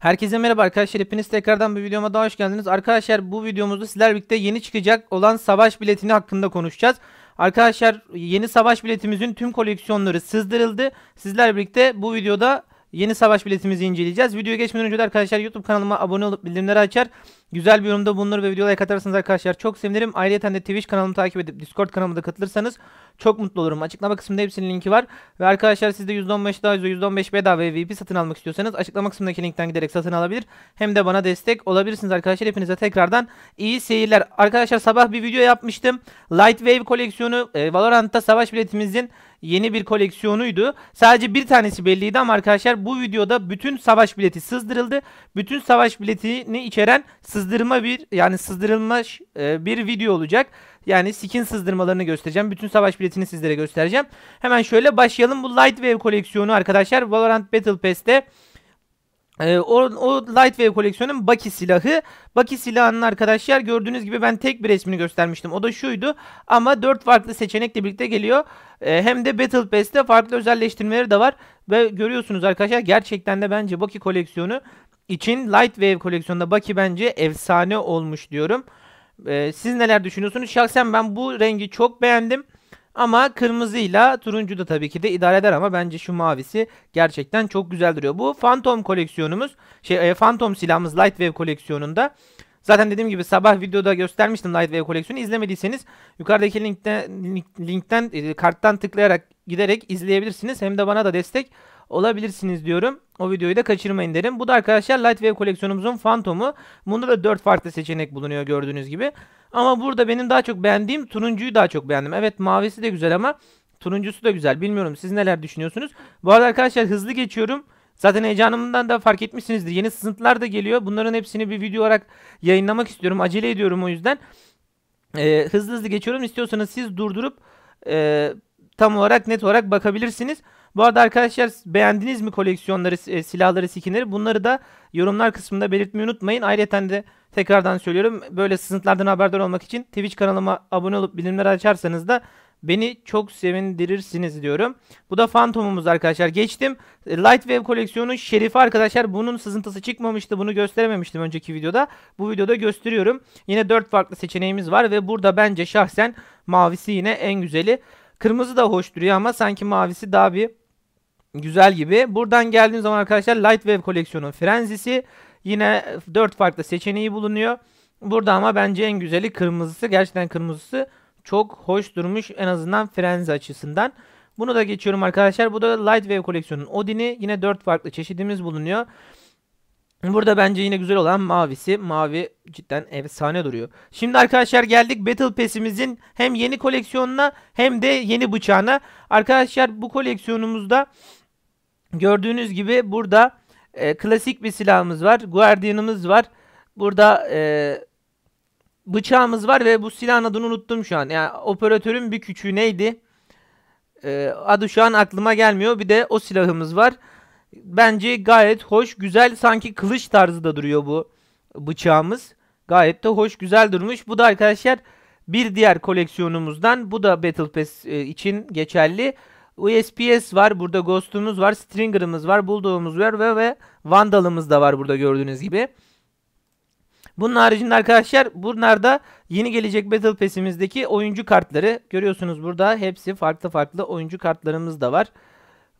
Herkese merhaba arkadaşlar hepiniz tekrardan bir videoma daha hoş geldiniz. Arkadaşlar bu videomuzda sizler birlikte yeni çıkacak olan savaş biletini hakkında konuşacağız. Arkadaşlar yeni savaş biletimizin tüm koleksiyonları sızdırıldı. Sizler birlikte bu videoda yeni savaş biletimizi inceleyeceğiz. Videoya geçmeden önce de arkadaşlar YouTube kanalıma abone olup bildirimleri açar. Güzel bir yorumda bulunur ve videoya katarsanız arkadaşlar çok sevinirim. Ayrıca de Twitch kanalımı takip edip Discord kanalıma da katılırsanız çok mutlu olurum. Açıklama kısmında hepsinin linki var. Ve arkadaşlar siz de %15 daha %15 bedava VIP satın almak istiyorsanız açıklama kısmındaki linkten giderek satın alabilir. Hem de bana destek olabilirsiniz arkadaşlar. Hepinize tekrardan iyi seyirler. Arkadaşlar sabah bir video yapmıştım. Lightwave koleksiyonu e, Valorant'ta savaş biletimizin yeni bir koleksiyonuydu. Sadece bir tanesi belliydi ama arkadaşlar bu videoda bütün savaş bileti sızdırıldı. Bütün savaş biletini içeren sızdırıldı sızdırma bir yani sızdırılmış e, bir video olacak. Yani skin sızdırmalarını göstereceğim. Bütün savaş biletini sizlere göstereceğim. Hemen şöyle başlayalım. Bu Lightwave koleksiyonu arkadaşlar Valorant Battle Pass'te ee, o, o Lightwave koleksiyonun Baki silahı. Baki silahının arkadaşlar gördüğünüz gibi ben tek bir resmini göstermiştim. O da şuydu ama 4 farklı seçenekle birlikte geliyor. Ee, hem de Battle Pass'te farklı özelleştirmeleri de var. Ve görüyorsunuz arkadaşlar gerçekten de bence Baki koleksiyonu için Lightwave koleksiyonunda Baki bence efsane olmuş diyorum. Ee, siz neler düşünüyorsunuz? Şahsen ben bu rengi çok beğendim. Ama kırmızıyla turuncu da tabii ki de idare eder ama bence şu mavisi gerçekten çok güzel duruyor. Bu Phantom koleksiyonumuz, şey e, Phantom silahımız Lightwave koleksiyonunda. Zaten dediğim gibi sabah videoda göstermiştim Lightwave koleksiyonu. İzlemediyseniz yukarıdaki linkten, link, linkten e, karttan tıklayarak giderek izleyebilirsiniz. Hem de bana da destek olabilirsiniz diyorum. O videoyu da kaçırmayın derim. Bu da arkadaşlar Lightwave koleksiyonumuzun Phantom'u. Bunda da 4 farklı seçenek bulunuyor gördüğünüz gibi. Ama burada benim daha çok beğendiğim turuncuyu daha çok beğendim. Evet mavisi de güzel ama turuncusu da güzel. Bilmiyorum siz neler düşünüyorsunuz. Bu arada arkadaşlar hızlı geçiyorum. Zaten heyecanımdan da fark etmişsinizdir. Yeni sızıntılar da geliyor. Bunların hepsini bir video olarak yayınlamak istiyorum. Acele ediyorum o yüzden. Ee, hızlı hızlı geçiyorum. İstiyorsanız siz durdurup e, tam olarak net olarak bakabilirsiniz. Bu arada arkadaşlar beğendiniz mi koleksiyonları, e, silahları, skinleri? Bunları da yorumlar kısmında belirtmeyi unutmayın. Ayrıca de tekrardan söylüyorum. Böyle sızıntılardan haberdar olmak için Twitch kanalıma abone olup bilimleri açarsanız da beni çok sevindirirsiniz diyorum. Bu da Phantom'umuz arkadaşlar. Geçtim. Lightwave koleksiyonu Şerif arkadaşlar. Bunun sızıntısı çıkmamıştı. Bunu gösterememiştim önceki videoda. Bu videoda gösteriyorum. Yine 4 farklı seçeneğimiz var ve burada bence şahsen mavisi yine en güzeli. Kırmızı da hoş duruyor ama sanki mavisi daha bir güzel gibi. Buradan geldiğim zaman arkadaşlar Lightwave koleksiyonun frenzisi. Yine 4 farklı seçeneği bulunuyor. Burada ama bence en güzeli kırmızısı. Gerçekten kırmızısı çok hoş durmuş en azından frenzi açısından. Bunu da geçiyorum arkadaşlar. Bu da Lightwave koleksiyonun Odin'i. Yine 4 farklı çeşidimiz bulunuyor. Burada bence yine güzel olan mavisi. Mavi cidden efsane duruyor. Şimdi arkadaşlar geldik Battle Pass'imizin hem yeni koleksiyonuna hem de yeni bıçağına. Arkadaşlar bu koleksiyonumuzda gördüğünüz gibi burada e, klasik bir silahımız var. Guardian'ımız var. Burada e, bıçağımız var ve bu silahın adını unuttum şu an. Yani operatörün bir küçüğü neydi? E, adı şu an aklıma gelmiyor. Bir de o silahımız var. Bence gayet hoş, güzel. Sanki kılıç tarzı da duruyor bu bıçağımız. Gayet de hoş, güzel durmuş. Bu da arkadaşlar bir diğer koleksiyonumuzdan. Bu da Battle Pass e, için geçerli. USPS var, burada Ghost'umuz var, Stringer'ımız var, Bulduğumuz var ve, ve Vandal'ımız da var burada gördüğünüz gibi. Bunun haricinde arkadaşlar bunlar da yeni gelecek Battle Pass'imizdeki oyuncu kartları. Görüyorsunuz burada hepsi farklı farklı oyuncu kartlarımız da var.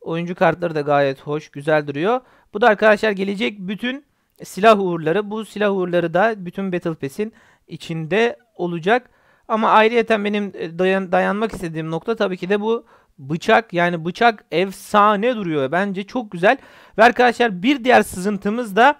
Oyuncu kartları da gayet hoş, güzel duruyor. Bu da arkadaşlar gelecek bütün silah uğurları. Bu silah uğurları da bütün Battle Pass'in içinde olacak. Ama ayrıyeten benim e, dayan, dayanmak istediğim nokta tabii ki de bu bıçak. Yani bıçak efsane duruyor. Bence çok güzel. Ve arkadaşlar bir diğer sızıntımız da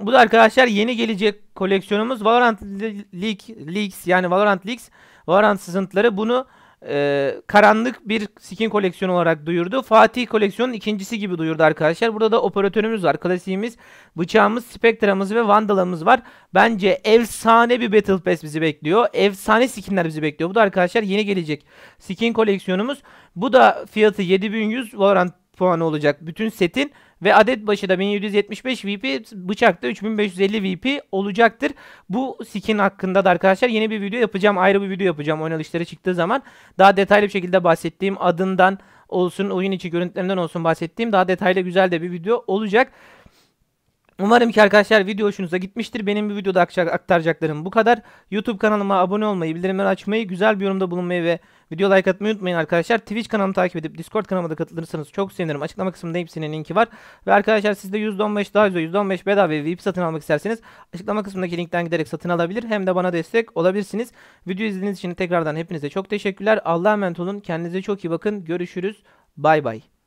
bu da arkadaşlar yeni gelecek koleksiyonumuz Valorant League, Leaks yani Valorant Leaks Valorant sızıntıları. Bunu e, karanlık bir skin koleksiyonu olarak duyurdu. Fatih koleksiyonun ikincisi gibi duyurdu arkadaşlar. Burada da operatörümüz var. Klasiğimiz, bıçağımız, spektramız ve vandalamız var. Bence efsane bir Battle Pass bizi bekliyor. Efsane skinler bizi bekliyor. Bu da arkadaşlar yeni gelecek skin koleksiyonumuz. Bu da fiyatı 7100 Valorant puanı olacak bütün setin ve adet başı da 1775 VP bıçakta 3550 VP olacaktır. Bu skin hakkında da arkadaşlar yeni bir video yapacağım. Ayrı bir video yapacağım oynanışları çıktığı zaman. Daha detaylı bir şekilde bahsettiğim adından olsun oyun içi görüntülerinden olsun bahsettiğim daha detaylı güzel de bir video olacak. Umarım ki arkadaşlar video hoşunuza gitmiştir. Benim bir videoda aktaracaklarım bu kadar. Youtube kanalıma abone olmayı, bildirimleri açmayı, güzel bir yorumda bulunmayı ve video like atmayı unutmayın arkadaşlar. Twitch kanalımı takip edip Discord kanalıma da katılırsanız çok sevinirim. Açıklama kısmında hepsinin linki var. Ve arkadaşlar sizde %15 daha güzel %15 bedava VIP satın almak isterseniz açıklama kısmındaki linkten giderek satın alabilir. Hem de bana destek olabilirsiniz. Video izlediğiniz için tekrardan hepinize çok teşekkürler. Allah'a emanet olun. Kendinize çok iyi bakın. Görüşürüz. Bay bay.